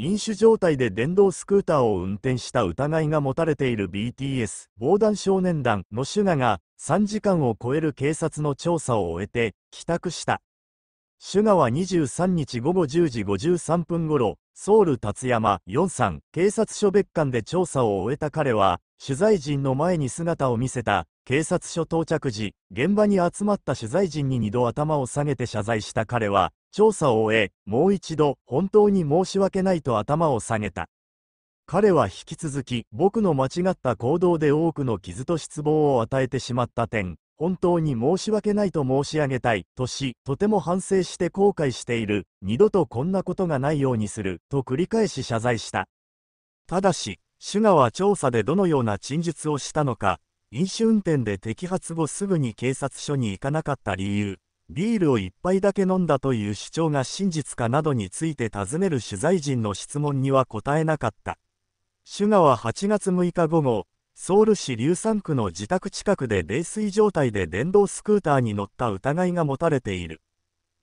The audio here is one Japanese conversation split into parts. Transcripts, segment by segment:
飲酒状態で電動スクーターを運転した疑いが持たれている BTS 防弾少年団のシュガが3時間を超える警察の調査を終えて帰宅した。シュガは23日午後10時53分ごろ、ソウル達山4さん警察署別館で調査を終えた彼は、取材陣の前に姿を見せた、警察署到着時、現場に集まった取材陣に2度頭を下げて謝罪した彼は、調査を終え、もう一度、本当に申し訳ないと頭を下げた。彼は引き続き、僕の間違った行動で多くの傷と失望を与えてしまった点、本当に申し訳ないと申し上げたい、とし、とても反省して後悔している、二度とこんなことがないようにする、と繰り返し謝罪した。ただし、シュガは調査でどのような陳述をしたのか、飲酒運転で摘発後すぐに警察署に行かなかった理由、ビールを1杯だけ飲んだという主張が真実かなどについて尋ねる取材陣の質問には答えなかった。シュガは8月6日午後、ソウル市硫酸区の自宅近くで泥酔状態で電動スクーターに乗った疑いが持たれている。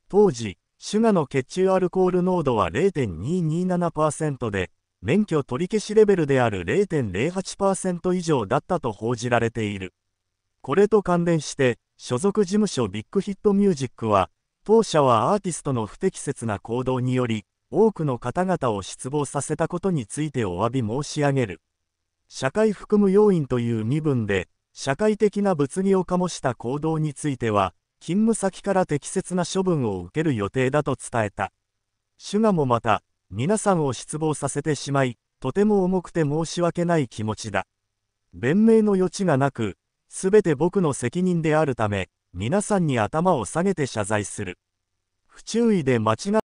当時、シュガの血中アルコール濃度は0.227%で、免許取り消しレベルである0.08%以上だったと報じられている。これと関連して、所属事務所ビッグヒットミュージックは、当社はアーティストの不適切な行動により、多くの方々を失望させたことについてお詫び申し上げる。社会含む要因という身分で、社会的な物議を醸した行動については、勤務先から適切な処分を受ける予定だと伝えた。シュガもまた、皆さんを失望させてしまい、とても重くて申し訳ない気持ちだ。弁明の余地がなく、すべて僕の責任であるため、皆さんに頭を下げて謝罪する。不注意で間違